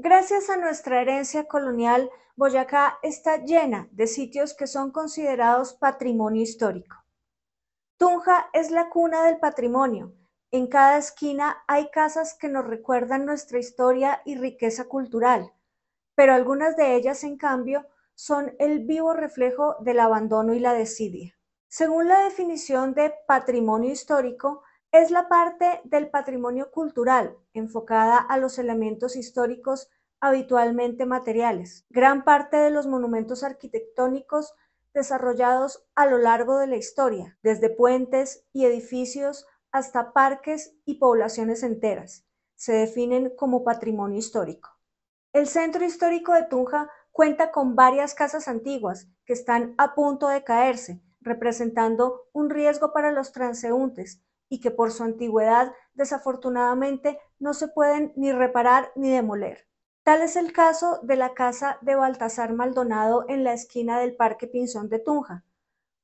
Gracias a nuestra herencia colonial, Boyacá está llena de sitios que son considerados patrimonio histórico. Tunja es la cuna del patrimonio. En cada esquina hay casas que nos recuerdan nuestra historia y riqueza cultural, pero algunas de ellas, en cambio, son el vivo reflejo del abandono y la desidia. Según la definición de patrimonio histórico, es la parte del patrimonio cultural, enfocada a los elementos históricos habitualmente materiales. Gran parte de los monumentos arquitectónicos desarrollados a lo largo de la historia, desde puentes y edificios hasta parques y poblaciones enteras, se definen como patrimonio histórico. El centro histórico de Tunja cuenta con varias casas antiguas que están a punto de caerse, representando un riesgo para los transeúntes, y que por su antigüedad desafortunadamente no se pueden ni reparar ni demoler. Tal es el caso de la casa de Baltasar Maldonado en la esquina del Parque Pinzón de Tunja,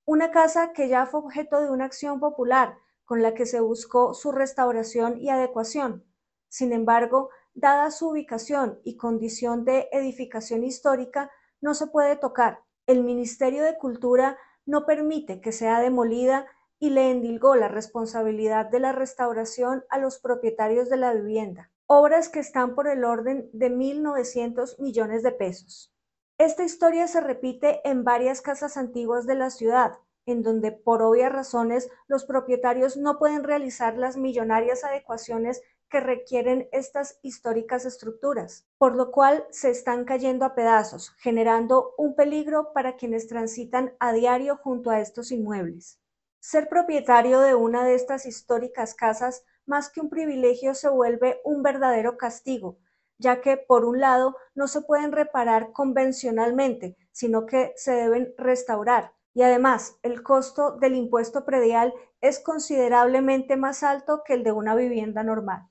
una casa que ya fue objeto de una acción popular con la que se buscó su restauración y adecuación. Sin embargo, dada su ubicación y condición de edificación histórica, no se puede tocar. El Ministerio de Cultura no permite que sea demolida y le endilgó la responsabilidad de la restauración a los propietarios de la vivienda, obras que están por el orden de 1.900 millones de pesos. Esta historia se repite en varias casas antiguas de la ciudad, en donde por obvias razones los propietarios no pueden realizar las millonarias adecuaciones que requieren estas históricas estructuras, por lo cual se están cayendo a pedazos, generando un peligro para quienes transitan a diario junto a estos inmuebles. Ser propietario de una de estas históricas casas, más que un privilegio, se vuelve un verdadero castigo, ya que, por un lado, no se pueden reparar convencionalmente, sino que se deben restaurar. Y además, el costo del impuesto predial es considerablemente más alto que el de una vivienda normal.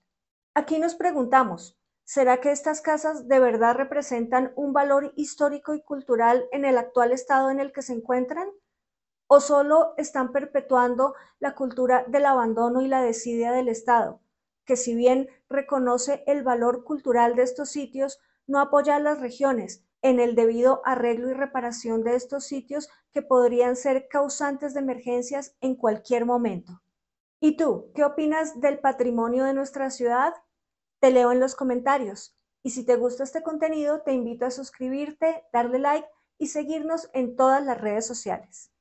Aquí nos preguntamos, ¿será que estas casas de verdad representan un valor histórico y cultural en el actual estado en el que se encuentran? o solo están perpetuando la cultura del abandono y la desidia del Estado, que si bien reconoce el valor cultural de estos sitios, no apoya a las regiones en el debido arreglo y reparación de estos sitios que podrían ser causantes de emergencias en cualquier momento. ¿Y tú, qué opinas del patrimonio de nuestra ciudad? Te leo en los comentarios. Y si te gusta este contenido, te invito a suscribirte, darle like y seguirnos en todas las redes sociales.